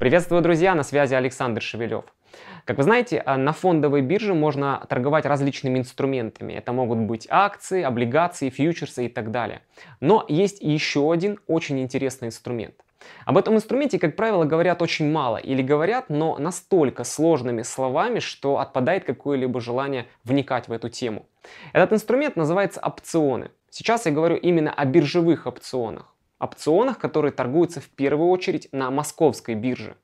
Приветствую, друзья! На связи Александр Шевелев. Как вы знаете, а, на фондовой бирже можно торговать различными инструментами. Это могут быть акции, облигации, фьючерсы и так далее. Но есть еще один очень интересный инструмент. Об этом инструменте, как правило, говорят очень мало или говорят, но настолько сложными словами, что отпадает какое-либо желание вникать в эту тему. Этот инструмент называется опционы. Сейчас я говорю именно о биржевых опционах опционах, которые торгуются в первую очередь на московской бирже.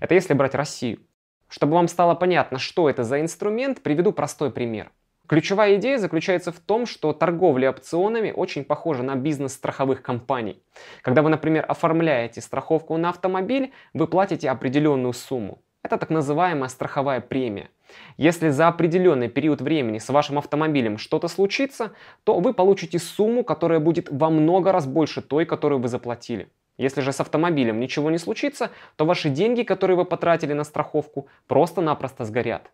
Это если брать Россию. Чтобы вам стало понятно, что это за инструмент, приведу простой пример. Ключевая идея заключается в том, что торговля опционами очень похожа на бизнес страховых компаний. Когда вы, например, оформляете страховку на автомобиль, вы платите определенную сумму. Это так называемая страховая премия. Если за определенный период времени с вашим автомобилем что-то случится, то вы получите сумму, которая будет во много раз больше той, которую вы заплатили. Если же с автомобилем ничего не случится, то ваши деньги, которые вы потратили на страховку, просто-напросто сгорят.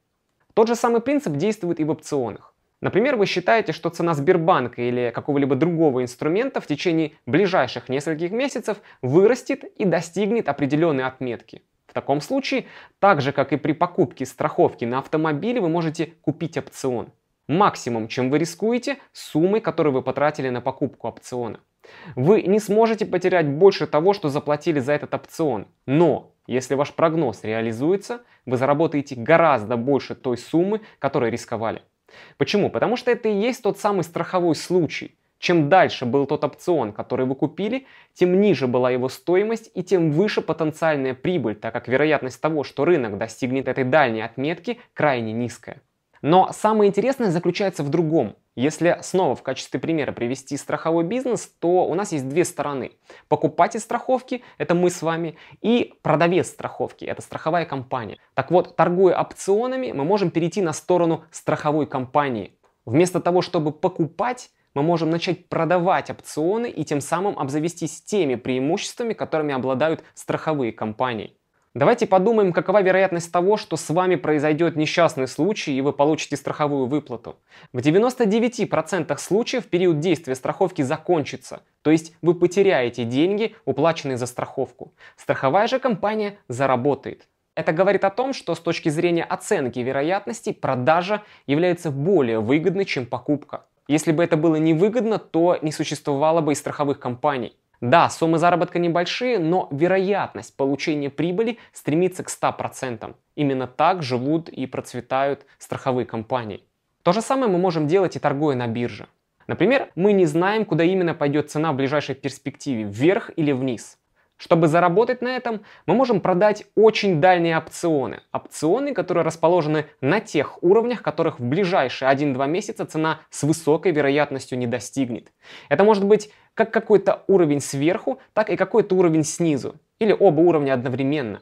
Тот же самый принцип действует и в опционах. Например, вы считаете, что цена Сбербанка или какого-либо другого инструмента в течение ближайших нескольких месяцев вырастет и достигнет определенной отметки таком случае, так же как и при покупке страховки на автомобиль, вы можете купить опцион. Максимум, чем вы рискуете, суммой, которую вы потратили на покупку опциона. Вы не сможете потерять больше того, что заплатили за этот опцион. Но если ваш прогноз реализуется, вы заработаете гораздо больше той суммы, которой рисковали. Почему? Потому что это и есть тот самый страховой случай – чем дальше был тот опцион, который вы купили, тем ниже была его стоимость и тем выше потенциальная прибыль, так как вероятность того, что рынок достигнет этой дальней отметки, крайне низкая. Но самое интересное заключается в другом. Если снова в качестве примера привести страховой бизнес, то у нас есть две стороны. Покупатель страховки – это мы с вами, и продавец страховки – это страховая компания. Так вот, торгуя опционами, мы можем перейти на сторону страховой компании. Вместо того, чтобы покупать, мы можем начать продавать опционы и тем самым обзавестись теми преимуществами, которыми обладают страховые компании. Давайте подумаем, какова вероятность того, что с вами произойдет несчастный случай и вы получите страховую выплату. В 99% случаев период действия страховки закончится, то есть вы потеряете деньги, уплаченные за страховку. Страховая же компания заработает. Это говорит о том, что с точки зрения оценки вероятности продажа является более выгодной, чем покупка. Если бы это было невыгодно, то не существовало бы и страховых компаний. Да, суммы заработка небольшие, но вероятность получения прибыли стремится к 100%. Именно так живут и процветают страховые компании. То же самое мы можем делать и торгуя на бирже. Например, мы не знаем, куда именно пойдет цена в ближайшей перспективе, вверх или вниз. Чтобы заработать на этом, мы можем продать очень дальние опционы. Опционы, которые расположены на тех уровнях, которых в ближайшие 1-2 месяца цена с высокой вероятностью не достигнет. Это может быть как какой-то уровень сверху, так и какой-то уровень снизу. Или оба уровня одновременно.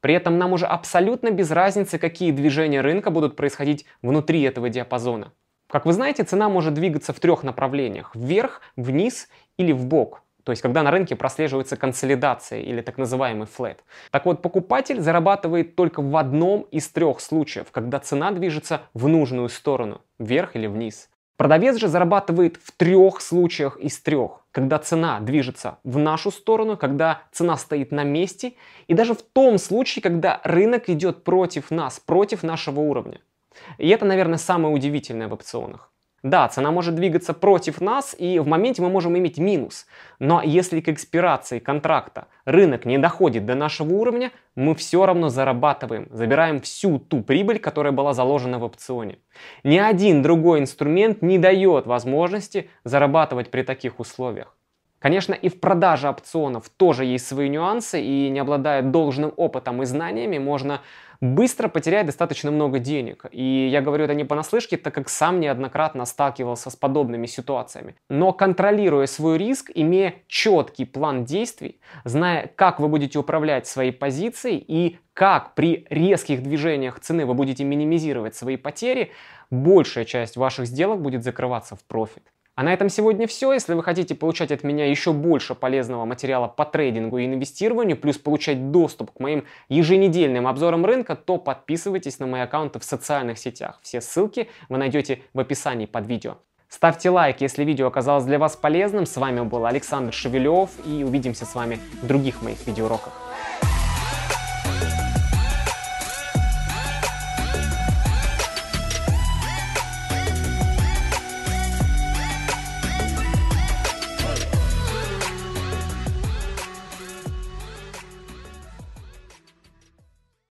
При этом нам уже абсолютно без разницы, какие движения рынка будут происходить внутри этого диапазона. Как вы знаете, цена может двигаться в трех направлениях. Вверх, вниз или в бок. То есть, когда на рынке прослеживается консолидация или так называемый флет. Так вот, покупатель зарабатывает только в одном из трех случаев, когда цена движется в нужную сторону, вверх или вниз. Продавец же зарабатывает в трех случаях из трех, когда цена движется в нашу сторону, когда цена стоит на месте, и даже в том случае, когда рынок идет против нас, против нашего уровня. И это, наверное, самое удивительное в опционах. Да, цена может двигаться против нас, и в моменте мы можем иметь минус. Но если к экспирации контракта рынок не доходит до нашего уровня, мы все равно зарабатываем, забираем всю ту прибыль, которая была заложена в опционе. Ни один другой инструмент не дает возможности зарабатывать при таких условиях. Конечно, и в продаже опционов тоже есть свои нюансы, и не обладая должным опытом и знаниями, можно быстро потеряет достаточно много денег. И я говорю это не понаслышке, так как сам неоднократно сталкивался с подобными ситуациями. Но контролируя свой риск, имея четкий план действий, зная, как вы будете управлять своей позицией и как при резких движениях цены вы будете минимизировать свои потери, большая часть ваших сделок будет закрываться в профит. А на этом сегодня все. Если вы хотите получать от меня еще больше полезного материала по трейдингу и инвестированию, плюс получать доступ к моим еженедельным обзорам рынка, то подписывайтесь на мои аккаунты в социальных сетях. Все ссылки вы найдете в описании под видео. Ставьте лайк, если видео оказалось для вас полезным. С вами был Александр Шевелев и увидимся с вами в других моих видеоуроках.